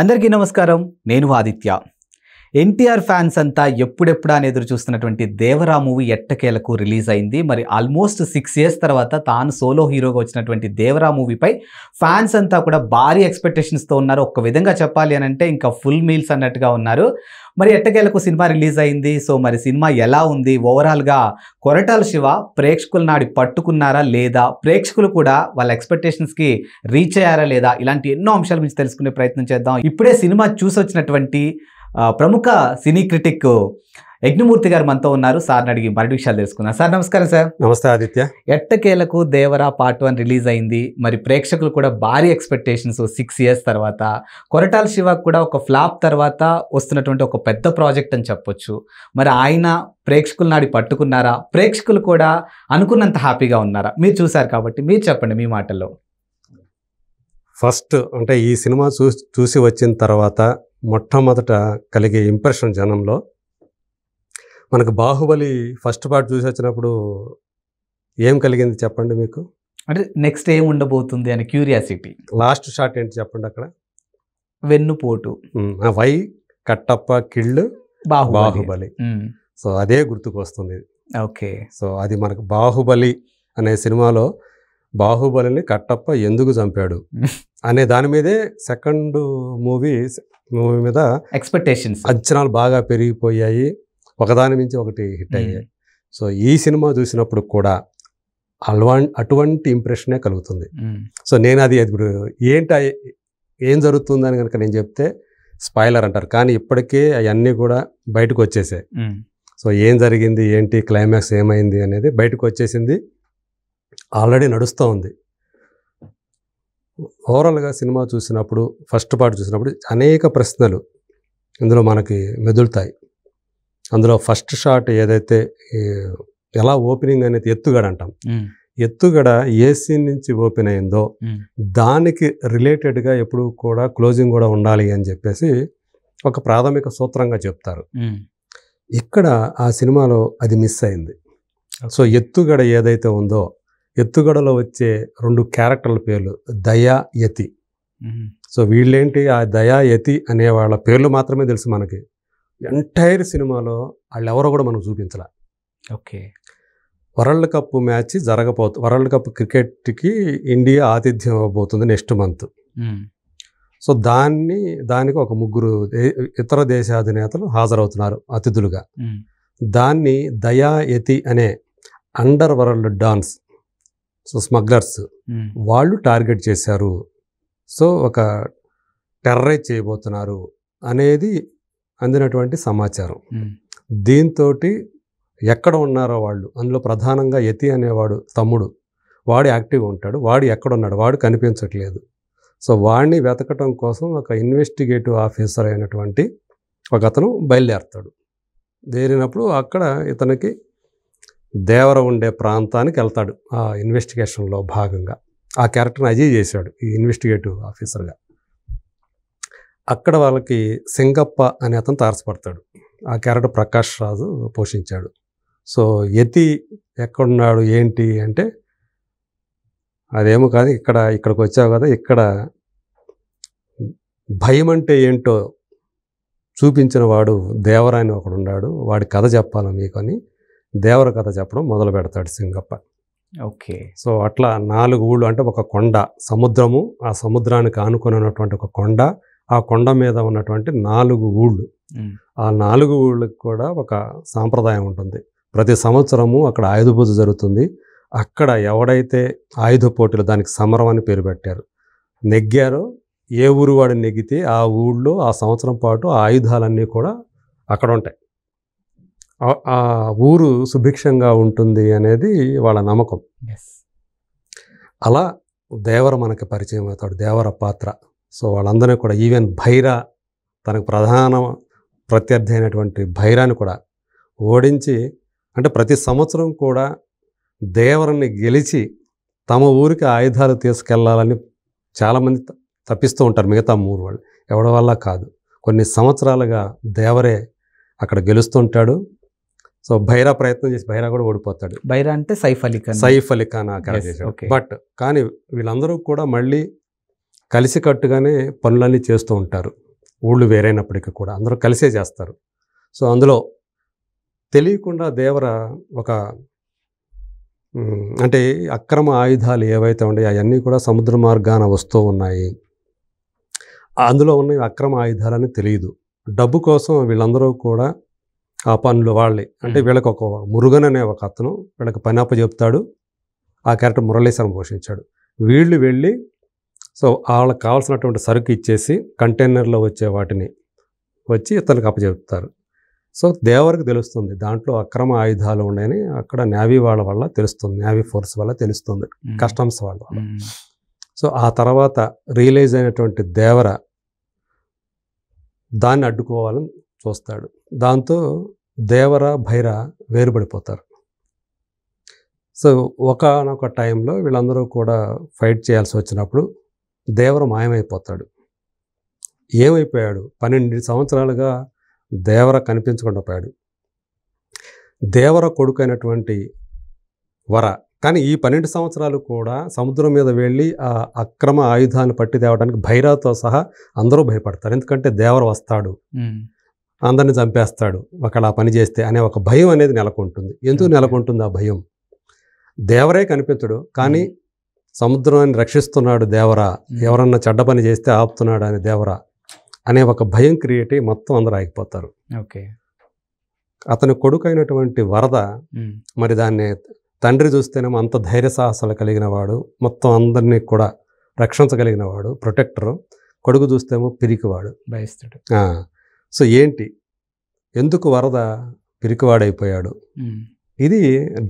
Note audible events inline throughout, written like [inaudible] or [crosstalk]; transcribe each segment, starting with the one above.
అందరికీ నమస్కారం నేను ఆదిత్య ఎన్టీఆర్ ఫ్యాన్స్ అంతా ఎప్పుడెప్పుడు అని ఎదురు చూస్తున్నటువంటి దేవరా మూవీ ఎట్టకేలకు రిలీజ్ అయింది మరి ఆల్మోస్ట్ సిక్స్ ఇయర్స్ తర్వాత తాను సోలో హీరోగా వచ్చినటువంటి దేవరా మూవీపై ఫ్యాన్స్ అంతా కూడా భారీ ఎక్స్పెక్టేషన్స్తో ఉన్నారు ఒక విధంగా చెప్పాలి అని అంటే ఇంకా ఫుల్ మీల్స్ అన్నట్టుగా ఉన్నారు మరి ఎట్టకేలకు సినిమా రిలీజ్ అయింది సో మరి సినిమా ఎలా ఉంది ఓవరాల్గా కొరటాల శివ ప్రేక్షకుల నాడి పట్టుకున్నారా లేదా ప్రేక్షకులు కూడా వాళ్ళ ఎక్స్పెక్టేషన్స్కి రీచ్ అయ్యారా లేదా ఇలాంటి ఎన్నో అంశాల గురించి తెలుసుకునే ప్రయత్నం చేద్దాం ఇప్పుడే సినిమా చూసొచ్చినటువంటి ప్రముఖ సినీ క్రిటిక్ యజ్ఞమూర్తి గారు మనతో ఉన్నారు సార్ని అడిగి మరటి విషయాలు తెలుసుకున్నాం సార్ నమస్కారం సార్ నమస్తే ఆదిత్య ఎట్టకేలకు దేవరా పార్ట్ వన్ రిలీజ్ అయింది మరి ప్రేక్షకులు కూడా భారీ ఎక్స్పెక్టేషన్స్ సిక్స్ ఇయర్స్ తర్వాత కొరటాల శివ కూడా ఒక ఫ్లాప్ తర్వాత వస్తున్నటువంటి ఒక పెద్ద ప్రాజెక్ట్ అని చెప్పొచ్చు మరి ఆయన ప్రేక్షకులు నాడి పట్టుకున్నారా ప్రేక్షకులు కూడా అనుకున్నంత హ్యాపీగా ఉన్నారా మీరు చూశారు కాబట్టి మీరు చెప్పండి మీ మాటల్లో ఫస్ట్ అంటే ఈ సినిమా చూసి చూసి వచ్చిన తర్వాత మొట్టమొదట కలిగే ఇంప్రెషన్ జనంలో మనకు బాహుబలి ఫస్ట్ పార్ట్ చూసి వచ్చినప్పుడు ఏం కలిగింది చెప్పండి మీకు అంటే నెక్స్ట్ ఏం ఉండబోతుంది అని క్యూరియాసిటీ లాస్ట్ షాట్ ఏంటి చెప్పండి అక్కడ వెన్నుపోటు why Kattappa kill Baahubali so అదే గుర్తుకొస్తుంది ఓకే సో అది మనకు బాహుబలి అనే సినిమాలో బాహుబలిని కట్టప్ప ఎందుకు చంపాడు [laughs] అనే దాని మీదే సెకండ్ మూవీ మూవీ మీద ఎక్స్పెక్టేషన్స్ అంచనాలు బాగా పెరిగిపోయాయి ఒకదాని మించి ఒకటి హిట్ hmm. అయ్యాయి సో ఈ సినిమా చూసినప్పుడు కూడా అల్వా అటువంటి ఇంప్రెషనే కలుగుతుంది సో hmm. నేను అది ఇప్పుడు ఏంటి ఏం అని కనుక నేను చెప్తే స్పాయిలర్ అంటారు కానీ ఇప్పటికే అవన్నీ కూడా బయటకు వచ్చేసాయి సో hmm. ఏం జరిగింది ఏంటి క్లైమాక్స్ ఏమైంది అనేది బయటకు వచ్చేసింది ఆల్రెడీ నడుస్తూ ఉంది ఓవరాల్గా సినిమా చూసినప్పుడు ఫస్ట్ పార్ట్ చూసినప్పుడు అనేక ప్రశ్నలు ఇందులో మనకి మెదులుతాయి అందులో ఫస్ట్ షాట్ ఏదైతే ఎలా ఓపెనింగ్ అనేది ఎత్తుగడ అంటాం ఎత్తుగడ ఏ సీన్ నుంచి ఓపెన్ అయిందో దానికి రిలేటెడ్గా ఎప్పుడు కూడా క్లోజింగ్ కూడా ఉండాలి అని చెప్పేసి ఒక ప్రాథమిక సూత్రంగా చెప్తారు ఇక్కడ ఆ సినిమాలో అది మిస్ అయింది సో ఎత్తుగడ ఏదైతే ఉందో ఎత్తుగడలో వచ్చే రెండు క్యారెక్టర్ల పేర్లు దయా యతి సో వీళ్ళేంటి ఆ దయా యతి అనే వాళ్ళ పేర్లు మాత్రమే తెలుసు మనకి ఎంటైర్ సినిమాలో వాళ్ళెవరో కూడా మనకు చూపించాల ఓకే వరల్డ్ కప్ మ్యాచ్ జరగబోతు వరల్డ్ కప్ క్రికెట్కి ఇండియా ఆతిథ్యం అవ్వబోతుంది నెక్స్ట్ మంత్ సో దాన్ని దానికి ఒక ముగ్గురు ఇతర దేశాధినేతలు హాజరవుతున్నారు అతిథులుగా దాన్ని దయా యతి అనే underworld dons so smugglers వాళ్ళు టార్గెట్ చేశారు సో ఒక టెర్రరైజ్ చేయబోతున్నారు అనేది అందినటువంటి సమాచారం దీంతో ఎక్కడ ఉన్నారో వాళ్ళు అందులో ప్రధానంగా యతి అనేవాడు తమ్ముడు వాడు యాక్టివ్గా ఉంటాడు వాడు ఎక్కడున్నాడు వాడు కనిపించట్లేదు సో వాడిని వెతకటం కోసం ఒక ఇన్వెస్టిగేటివ్ ఆఫీసర్ అయినటువంటి ఒక అతను బయలుదేరుతాడు దేరినప్పుడు అక్కడ ఇతనికి దేవర ఉండే ప్రాంతానికి వెళ్తాడు ఆ ఇన్వెస్టిగేషన్లో భాగంగా ఆ క్యారెక్టర్ని అజయ్ చేశాడు ఈ ఇన్వెస్టిగేటివ్ ఆఫీసర్గా అక్కడ వాళ్ళకి సింగప్ప అనే అతను తారసపడతాడు ఆ క్యారెక్టర్ ప్రకాష్ రాజు పోషించాడు సో యతి ఎక్కడున్నాడు ఏంటి అంటే అదేమో కాదు ఇక్కడ ఇక్కడికి వచ్చావు కదా ఇక్కడ భయం అంటే ఏంటో చూపించిన వాడు దేవరాయని ఒకడున్నాడు వాడి కథ చెప్పాలి మీకు అని దేవర కథ చెప్పడం మొదలు పెడతాడు సింగప్ప ఓకే సో అట్లా నాలుగు ఊళ్ళు అంటే ఒక కొండ సముద్రము ఆ సముద్రానికి ఆనుకొని ఉన్నటువంటి ఒక కొండ ఆ కొండ మీద ఉన్నటువంటి నాలుగు ఊళ్ళు ఆ నాలుగు ఊళ్ళకి కూడా ఒక సాంప్రదాయం ఉంటుంది ప్రతి సంవత్సరము అక్కడ ఆయుధ పూజ జరుగుతుంది అక్కడ ఎవడైతే ఆయుధ పోటీలు దానికి సమరం అని పేరు పెట్టారు నెగ్గారో ఏ ఊరు వాడు నెగ్గితే ఆ ఊళ్ళో ఆ సంవత్సరం పాటు ఆ ఆయుధాలన్నీ కూడా అక్కడ ఉంటాయి ఆ ఊరు సుభిక్షంగా ఉంటుంది అనేది వాళ్ళ నమ్మకం అలా దేవర మనకి పరిచయం అవుతాడు దేవర పాత్ర సో వాళ్ళందరినీ కూడా ఈవెన్ భైరా తనకు ప్రధాన ప్రత్యర్థి అయినటువంటి భైరాన్ని కూడా ఓడించి అంటే ప్రతి సంవత్సరం కూడా దేవరని గెలిచి తమ ఊరికి ఆయుధాలు తీసుకెళ్లాలని చాలామంది తప్పిస్తూ ఉంటారు మిగతా ఊరు వాళ్ళు ఎవడ వల్ల కాదు కొన్ని సంవత్సరాలుగా దేవరే అక్కడ గెలుస్తుంటాడు సో బైరా ప్రయత్నం చేసి బైరా కూడా ఓడిపోతాడు బైరా అంటే సైఫ్ అలీ ఖాన్ సైఫ్ అలీ ఖాన్ బట్ కానీ వీళ్ళందరూ కూడా మళ్ళీ కలిసికట్టుగానే పనులన్నీ చేస్తూ ఉంటారు ఊళ్ళు వేరైనప్పటికీ కూడా అందరూ కలిసే చేస్తారు సో అందులో తెలియకుండా దేవర ఒక అంటే అక్రమ ఆయుధాలు ఏవైతే ఉన్నాయో అవన్నీ కూడా సముద్ర మార్గాన వస్తూ ఉన్నాయి అందులో ఉన్న అక్రమ ఆయుధాలని తెలియదు డబ్బు కోసం వీళ్ళందరూ కూడా ఆ పనులు వాళ్ళే అంటే వీళ్ళకి ఒక మురుగన్ అనే ఒక అతను వీళ్ళకి పని చెప్తాడు ఆ క్యారెక్టర్ మురళీశ్వరం పోషించాడు వీళ్ళు వెళ్ళి సో వాళ్ళకి కావాల్సినటువంటి సరుకు ఇచ్చేసి కంటైనర్లో వచ్చే వాటిని వచ్చి ఇతనికి అప్పచెప్తారు సో దేవరికి తెలుస్తుంది దాంట్లో అక్రమ ఆయుధాలు ఉన్నాయని అక్కడ నేవీ వాళ్ళ వల్ల తెలుస్తుంది నేవీ ఫోర్స్ వల్ల తెలుస్తుంది కస్టమ్స్ వాళ్ళ వల్ల సో ఆ తర్వాత రియలైజ్ అయినటువంటి దేవర దాన్ని అడ్డుకోవాలని చూస్తాడు దాంతో దేవర భైర వేరుపడిపోతారు సో ఒకనొక టైంలో వీళ్ళందరూ కూడా ఫైట్ చేయాల్సి వచ్చినప్పుడు దేవర మాయమైపోతాడు ఏమైపోయాడు పన్నెండు సంవత్సరాలుగా దేవర కనిపించకుండా పోయాడు దేవర కొడుకు అయినటువంటి వర కానీ ఈ పన్నెండు సంవత్సరాలు కూడా సముద్రం మీద వెళ్ళి ఆ అక్రమ ఆయుధాన్ని పట్టి తేవడానికి భైరాతో సహా అందరూ భయపడతారు ఎందుకంటే దేవర వస్తాడు అందరిని చంపేస్తాడు ఒకళ్ళ పని చేస్తే అనే ఒక భయం అనేది నెలకొంటుంది ఎందుకు నెలకొంటుంది ఆ భయం దేవరే కనిపించడు కానీ సముద్రాన్ని రక్షిస్తున్నాడు దేవరా ఎవరన్నా చెడ్డ పని చేస్తే ఆపుతున్నాడు అని దేవరా అనే ఒక భయం క్రియేట్ అయ్యి మొత్తం అందరు ఆగిపోతారు ఓకే అతని కొడుకైనటువంటి వరద మరి దాన్ని తండ్రి చూస్తేనేమో అంత ధైర్య సాహసాలు కలిగిన వాడు మొత్తం అందరినీ కూడా రక్షించగలిగిన వాడు ప్రొటెక్టరు కొడుకు చూస్తేమో పిరికివాడు భయస్తుడు సో ఏంటి ఎందుకు వరద పిరికివాడైపోయాడు ఇది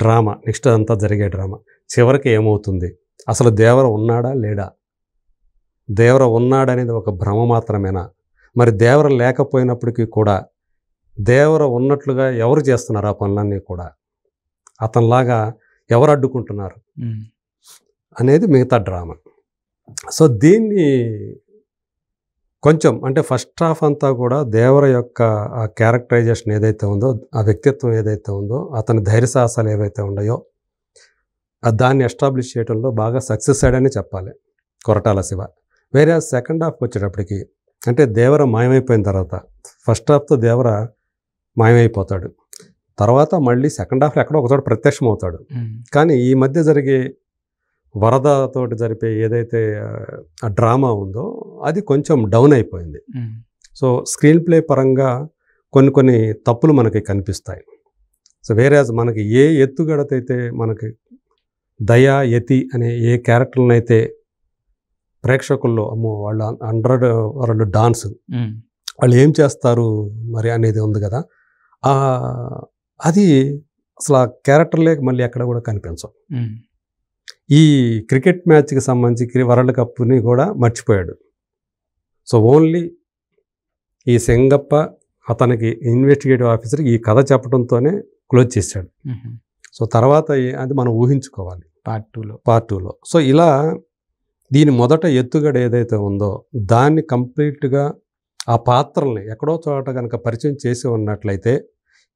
డ్రామా నెక్స్ట్ అంతా జరిగే డ్రామా చివరికి ఏమవుతుంది అసలు దేవర ఉన్నాడా లేడా దేవర ఉన్నాడనేది ఒక భ్రమ మాత్రమేనా మరి దేవర లేకపోయినప్పటికీ కూడా దేవర ఉన్నట్లుగా ఎవరు చేస్తున్నారు ఆ పనులన్నీ కూడా అతనిలాగా ఎవరు అడ్డుకుంటున్నారు అనేది మిగతా డ్రామా సో దీన్ని కొంచెం అంటే ఫస్ట్ హాఫ్ అంతా కూడా దేవర యొక్క ఆ క్యారెక్టరైజేషన్ ఏదైతే ఉందో ఆ వ్యక్తిత్వం ఏదైతే ఉందో అతని ధైర్య సాహసాలు ఏవైతే ఉన్నాయో దాన్ని ఎస్టాబ్లిష్ చేయడంలో బాగా సక్సెస్ అయ్యాడని చెప్పాలి కొరటాల శివ వేరే సెకండ్ హాఫ్ వచ్చేటప్పటికి అంటే దేవర మాయమైపోయిన తర్వాత ఫస్ట్ హాఫ్తో దేవర మాయమైపోతాడు తర్వాత మళ్ళీ సెకండ్ హాఫ్లో ఎక్కడో ఒకచోట ప్రత్యక్షం అవుతాడు కానీ ఈ మధ్య జరిగే వరదతోటి జరిపే ఏదైతే డ్రామా ఉందో అది కొంచెం డౌన్ అయిపోయింది సో స్క్రీన్ ప్లే పరంగా కొన్ని కొన్ని తప్పులు మనకి కనిపిస్తాయి సో వేరే మనకి ఏ ఎత్తుగడతైతే మనకి దయా యతి అనే ఏ క్యారెక్టర్నైతే ప్రేక్షకుల్లో అమ్మో వాళ్ళ హండ్రెడ్ వాళ్ళు డాన్స్ వాళ్ళు ఏం చేస్తారు మరి అనేది ఉంది కదా అది అసలు ఆ క్యారెక్టర్లే మళ్ళీ ఎక్కడ కూడా కనిపించవు ఈ క్రికెట్ మ్యాచ్కి సంబంధించి వరల్డ్ కప్ని కూడా మర్చిపోయాడు సో ఓన్లీ ఈ సెంగప్ప అతనికి ఇన్వెస్టిగేటివ్ ఆఫీసర్కి ఈ కథ చెప్పడంతోనే క్లోజ్ చేశాడు సో తర్వాత అది మనం ఊహించుకోవాలి పార్ట్ టూలో పార్ట్ టూలో సో ఇలా దీని మొదట ఎత్తుగడ ఏదైతే ఉందో దాన్ని కంప్లీట్గా ఆ పాత్రల్ని ఎక్కడో చోట కనుక పరిచయం చేసి ఉన్నట్లయితే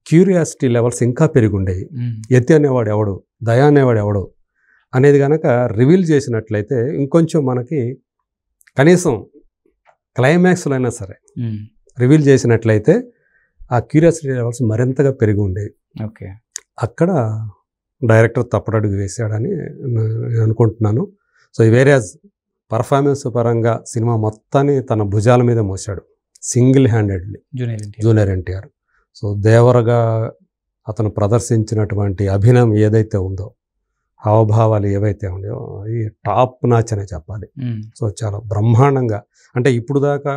క్యూరియాసిటీ లెవెల్స్ ఇంకా పెరిగి ఉండేవి ఎత్తి అనేవాడు ఎవడు దయా అనేవాడు ఎవడు అనేది కనుక రివీల్ చేసినట్లయితే ఇంకొంచెం మనకి కనీసం క్లైమాక్స్లో అయినా సరే రివీల్ చేసినట్లయితే ఆ క్యూరియాసిటీ లెవెల్స్ మరింతగా పెరిగి ఉండేవి ఓకే అక్కడ డైరెక్టర్ తప్పడడుగు వేశాడని నేను అనుకుంటున్నాను సో వేరేజ్ పర్ఫార్మెన్స్ పరంగా సినిమా మొత్తాన్ని తన భుజాల మీద మోసాడు single handedly junior NTR so దేవరగా అతను ప్రదర్శించినటువంటి అభినయం ఏదైతే ఉందో హావభావాలు ఏవైతే ఉన్నాయో ఈ టాప్ నాచ్ అనే చెప్పాలి సో చాలా బ్రహ్మాండంగా అంటే ఇప్పుడు దాకా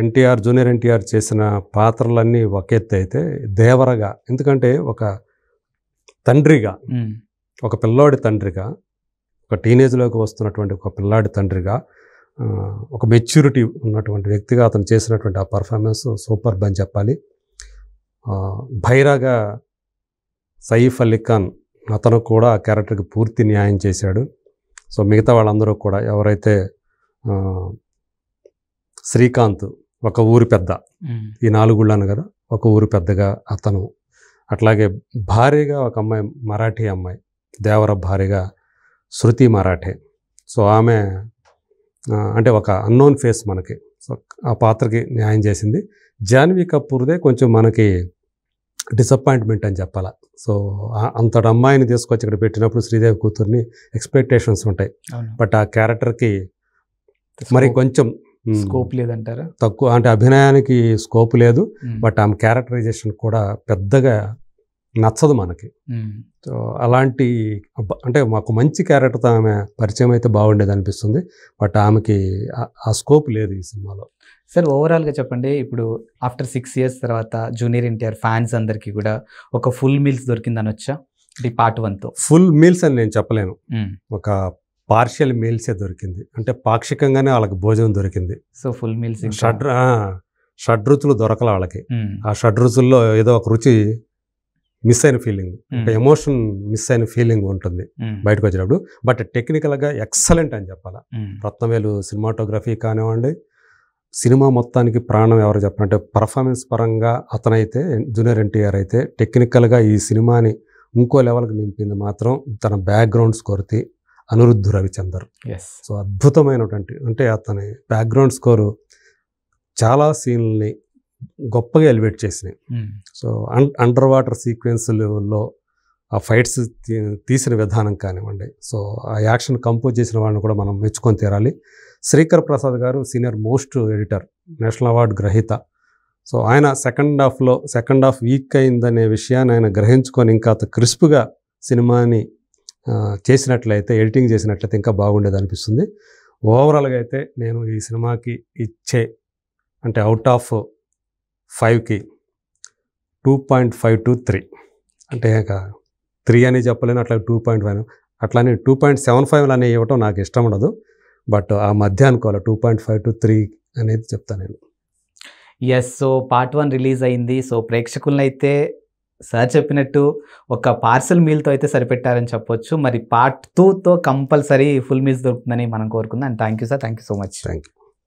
ఎన్టీఆర్ జూనియర్ ఎన్టీఆర్ చేసిన పాత్రలన్నీ ఒక ఎత్తు అయితే దేవరగా ఎందుకంటే ఒక తండ్రిగా ఒక పిల్లాడి తండ్రిగా ఒక టీనేజ్లోకి వస్తున్నటువంటి ఒక పిల్లాడి తండ్రిగా ఒక మెచ్యూరిటీ ఉన్నటువంటి వ్యక్తిగా అతను చేసినటువంటి ఆ పర్ఫార్మెన్స్ సూపర్ అని చెప్పాలి భైరాగా సయీఫ్ అలీ ఖాన్ అతను కూడా ఆ క్యారెక్టర్కి పూర్తి న్యాయం చేశాడు సో మిగతా వాళ్ళందరూ కూడా ఎవరైతే శ్రీకాంత్ ఒక ఊరు పెద్ద ఈ నాలుగుళ్ళను కదా ఒక ఊరు పెద్దగా అతను అట్లాగే భారీగా ఒక అమ్మాయి మరాఠీ అమ్మాయి దేవర భారీగా శృతి మరాఠే సో ఆమె అంటే ఒక అన్నోన్ ఫేస్ మనకి సో ఆ పాత్రకి న్యాయం చేసింది జాన్వీ కపూర్దే కొంచెం మనకి డిసప్పాయింట్మెంట్ అని చెప్పాలా సో అంతటి అమ్మాయిని తీసుకొచ్చి ఇక్కడ పెట్టినప్పుడు శ్రీదేవి కూతుర్ని ఎక్స్పెక్టేషన్స్ ఉంటాయి బట్ ఆ క్యారెక్టర్కి మరి కొంచెం స్కోప్ లేదంటారా తక్కువ అంటే అభినయానికి స్కోప్ లేదు బట్ ఆమె క్యారెక్టరైజేషన్ కూడా పెద్దగా నచ్చదు మనకి సో అలాంటి అంటే మాకు మంచి క్యారెక్టర్తో ఆమె పరిచయం అయితే బాగుండేది అనిపిస్తుంది బట్ ఆమెకి ఆ స్కోప్ లేదు ఈ సినిమాలో సార్ ఓవరాల్గా చెప్పండి ఇప్పుడు ఆఫ్టర్ సిక్స్ ఇయర్స్ తర్వాత జూనియర్ ఎన్టీఆర్ ఫ్యాన్స్ అందరికీ కూడా ఒక ఫుల్ మీల్స్ దొరికింది అనొచ్చా వచ్చా పార్ట్ వన్తో ఫుల్ మీల్స్ అని నేను చెప్పలేను ఒక పార్షియల్ మీల్సే దొరికింది అంటే పాక్షికంగానే వాళ్ళకి భోజనం దొరికింది సో ఫుల్ మీల్స్ షడ్ రుచులు దొరకల వాళ్ళకి ఆ రుచుల్లో ఏదో ఒక రుచి మిస్ అయిన ఫీలింగ్ ఒక ఎమోషన్ hmm. మిస్ అయిన ఫీలింగ్ ఉంటుంది hmm. బయటకు వచ్చినప్పుడు బట్ టెక్నికల్గా ఎక్సలెంట్ అని చెప్పాలి hmm. రత్నవేలు సినిమాటోగ్రఫీ కానివ్వండి సినిమా మొత్తానికి ప్రాణం ఎవరు చెప్పాలంటే పర్ఫార్మెన్స్ పరంగా అతనైతే జూనియర్ ఎన్టీఆర్ అయితే టెక్నికల్గా ఈ సినిమాని ఇంకో లెవెల్కి నింపింది మాత్రం తన background score Anirudh Ravichander so అద్భుతమైనటువంటి అంటే అతని బ్యాక్గ్రౌండ్ స్కోరు చాలా సీన్లని గొప్పగా ఎలివేట్ చేసినాయి hmm. సో అండర్ వాటర్ సీక్వెన్స్లో ఆ ఫైట్స్ తీసిన విధానం కానివ్వండి సో ఆ యాక్షన్ కంపోజ్ చేసిన వాళ్ళని కూడా మనం మెచ్చుకొని తీరాలి శ్రీకర్ ప్రసాద్ గారు senior most editor national award గ్రహీత సో ఆయన సెకండ్ హాఫ్లో సెకండ్ హాఫ్ వీక్ అయిందనే విషయాన్ని ఆయన గ్రహించుకొని ఇంకా అత క్రిస్ప్గా సినిమాని చేసినట్లయితే ఎడిటింగ్ చేసినట్లయితే ఇంకా బాగుండేది అనిపిస్తుంది ఓవరాల్గా అయితే నేను ఈ సినిమాకి ఇచ్చే అంటే అవుట్ ఆఫ్ ఫైవ్కి two point five to three అంటే ఇక త్రీ అని చెప్పలేను అట్లా టూ పాయింట్ ఫైవ్ అట్లానే టూ పాయింట్ సెవెన్ ఫైవ్ అని ఇవ్వటం నాకు ఇష్టం ఉండదు బట్ ఆ మధ్య అనుకోవాలి two point five to three అనేది చెప్తాను నేను yes so part one release అయింది సో ప్రేక్షకులను అయితే సార్ చెప్పినట్టు ఒక పార్సల్ మీల్తో అయితే సరిపెట్టారని చెప్పొచ్చు మరి పార్ట్ టూతో కంపల్సరీ ఫుల్ మీల్స్ దొరుకుతుందని మనం కోరుకుందాం and thank you sir thank you so much thank you